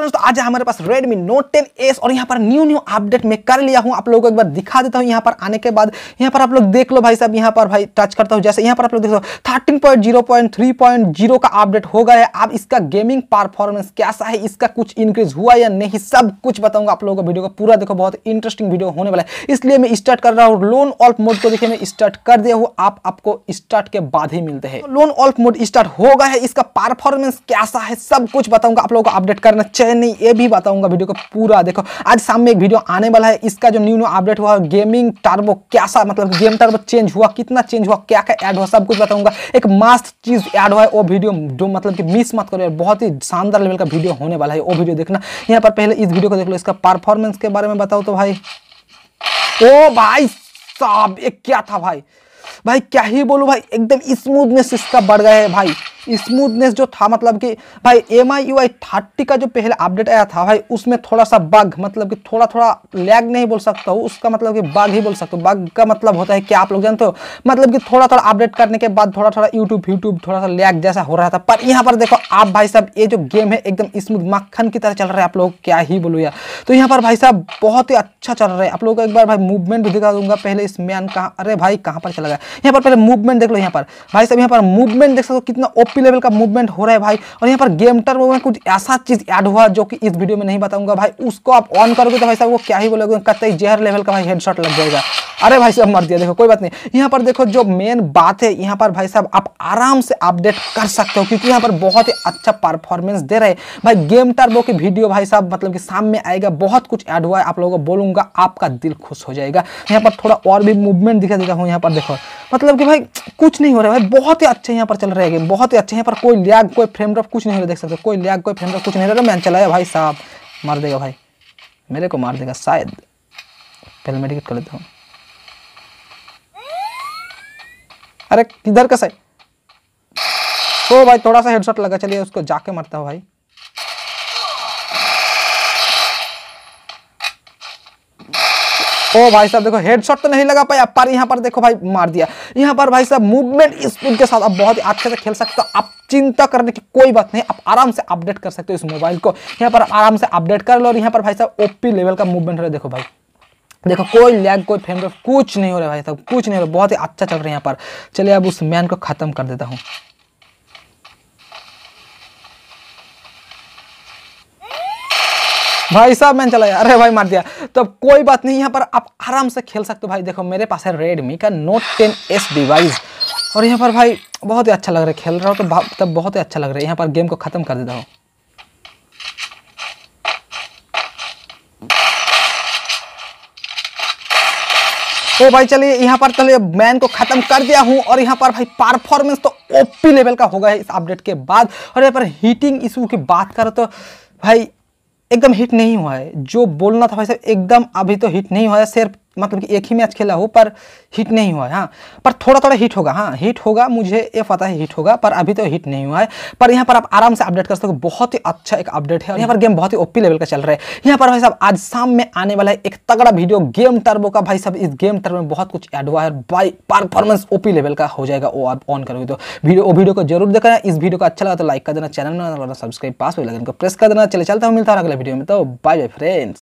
friends तो आज हमारे पास Redmi Note 10s और यहाँ पर न्यू न्यू अपडेट मैं कर लिया हूँ आप लोगों को एक बार दिखा देता हूँ यहाँ पर आने के बाद यहाँ पर आप लोग देख लो भाई साहब यहाँ पर भाई टच करता हूँ जैसे यहाँ पर आप लोग देख लो thirteen point zero point three point zero का अपडेट हो गया है अब इसका गेमिंग परफॉर्मेंस कैसा है इसका कुछ इंक्रीज हुआ या नहीं सब कुछ बताऊंगा आप लोगों को वीडियो को पूरा देखो बहुत इंटरेस्टिंग वीडियो होने वाला है इसलिए मैं स्टार्ट कर रहा हूँ लोन ऑल्प मोड को देखिए मैं स्टार्ट कर दिया हूँ आप आपको स्टार्ट के बाद ही मिलते हैं लोन ऑल्प मोड स्टार्ट हो गया है इसका परफॉर्मेंस कैसा है सब कुछ बताऊंगा आप लोगों को अपडेट करना चाहिए है नहीं ये भी बताऊंगा वीडियो को पूरा देखो आज शाम में एक वीडियो आने वाला है इसका जो न्यू न्यू अपडेट हुआ गेमिंग टर्बो कैसा मतलब गेम टर्बो चेंज हुआ कितना चेंज हुआ क्या क्या ऐड हुआ सब कुछ बताऊंगा एक मस्त चीज़ ऐड हुआ है वो वीडियो जो मतलब कि मिस मत करो बहुत ही शानदार लेवल का वीडियो होने वाला है वो वीडियो देखना यहाँ पर पहले इस वीडियो को देख लो इसका परफॉर्मेंस के बारे में बताओ तो भाई ओ भाई साहब ये क्या था भाई भाई क्या ही बोलूँ भाई एकदम स्मूथनेस इसका बढ़ गया है भाई स्मूथनेस जो था मतलब कि भाई M I U I thirty का जो पहले अपडेट आया था भाई उसमें थोड़ा सा बग मतलब कि थोड़ा थोड़ा लैग नहीं बोल सकता हूँ उसका मतलब कि बग ही बोल सकता हूँ बग का मतलब होता है कि आप लोग जानते हो मतलब कि थोड़ा थोड़ा अपडेट करने के बाद थोड़ा थोड़ा यूट्यूब यूट्यूब थोड़ा सा लैग जैसा हो रहा था पर यहाँ पर देखो आप भाई साहब ये जो गेम है एकदम स्मूथ मक्खन की तरह चल रहा है आप लोग क्या ही बोलो यार तो यहाँ पर भाई साहब बहुत ही अच्छा चल रहा है आप लोग को एक बार भाई मूवमेंट भी दिखा दूंगा पहले इस मैन कहाँ अरे भाई कहाँ पर चला गया यहाँ पर पहले मूवमेंट देख लो यहाँ पर भाई साहब यहाँ पर मूवमेंट देख सकते हो कितना ओपी लेवल का मूवमेंट हो रहा है भाई और यहाँ पर गेम टर में कुछ ऐसा चीज़ ऐड हुआ जो कि इस वीडियो में नहीं बताऊंगा भाई उसको आप ऑन करोगे तो भाई साहब वो क्या ही बोलोगे कत जहर लेवल का भाई हेडशॉट लग जाएगा अरे भाई साहब मर दिया देखो कोई बात नहीं यहाँ पर देखो जो मेन बात है यहाँ पर भाई साहब आप आराम से अपडेट कर सकते हो क्योंकि यहाँ पर बहुत ही अच्छा परफॉर्मेंस दे रहे भाई गेम टर्बो की वीडियो भाई साहब मतलब कि सामने आएगा बहुत कुछ ऐड हुआ है आप लोगों को बोलूंगा आपका दिल खुश हो जाएगा यहाँ पर थोड़ा और भी मूवमेंट दिखा देता हूँ यहाँ पर देखो मतलब कि भाई कुछ नहीं हो रहा है भाई बहुत ही अच्छे यहाँ पर चल रहे गेम बहुत ही अच्छे यहाँ पर कोई लैग कोई फ्रेम ड्रॉप कुछ नहीं हो रहा देख सकते कोई लैग कोई फ्रेम ड्रॉप कुछ नहीं हो रहा मैं तो चलाया भाई साहब मार देगा भाई मेरे को मार देगा शायद पहले मैं टिकट कर लेता हूँ अरे किधर का सही तो भाई थोड़ा सा हेडशॉट लगा चलिए उसको जाके मरता हो भाई ओ भाई साहब देखो हेडशॉट तो नहीं लगा पाया पर यहाँ पर देखो भाई मार दिया यहाँ पर भाई साहब मूवमेंट स्पीड के साथ आप बहुत ही अच्छे से खेल सकते हो आप चिंता करने की कोई बात नहीं आप आराम से अपडेट कर सकते हो इस मोबाइल को यहाँ पर आराम से अपडेट कर लो और यहाँ पर भाई साहब ओपी लेवल का मूवमेंट है देखो भाई देखो कोई लैग कोई फ्रेम कुछ नहीं हो रहा भाई साहब कुछ नहीं हो रहा बहुत ही अच्छा चल रहा है यहाँ पर चलिए अब उस मैन को ख़त्म कर देता हूँ भाई साहब मैंने चला अरे भाई मार दिया तो अब कोई बात नहीं यहाँ पर आप आराम से खेल सकते हो भाई देखो मेरे पास है रेडमी का नोट टेन एस डिवाइस और यहाँ पर भाई बहुत ही अच्छा लग रहा है खेल रहा हो तो तब बहुत ही अच्छा लग रहा है यहाँ पर गेम को ख़त्म कर देता हूँ तो भाई चलिए यहाँ पर चलिए मैन को खत्म कर दिया हूँ और यहाँ पर भाई परफॉर्मेंस तो ओपी लेवल का होगा इस अपडेट के बाद और यहाँ पर हीटिंग इशू की बात करें तो भाई एकदम हिट नहीं हुआ है जो बोलना था भाई साहब एकदम अभी तो हिट नहीं हुआ है सिर्फ मतलब कि एक ही मैच खेला हो पर हिट नहीं हुआ है हाँ पर थोड़ा थोड़ा हिट होगा हाँ हिट होगा मुझे ये पता है हिट होगा पर अभी तो हिट नहीं हुआ है पर यहाँ पर आप आराम से अपडेट कर सकते हो बहुत ही अच्छा एक अपडेट है और यहाँ पर गेम बहुत ही ओपी लेवल का चल रहा है यहाँ पर भाई साहब आज शाम में आने वाला है एक तगड़ा वीडियो गेम टर्बो का भाई साहब इस गेम टर्बो में बहुत कुछ एड हुआ है बाई परफॉर्मेंस ओपी लेवल का हो जाएगा वो आप ऑन करोगे तो वीडियो वो वीडियो को जरूर देखना इस वीडियो को अच्छा लगा तो लाइक कर देना चैनल में सब्सक्राइब पास हो लगन को प्रेस कर देना चले चलता हूँ मिलता है अगले वीडियो में तो बाय बाय फ्रेंड्स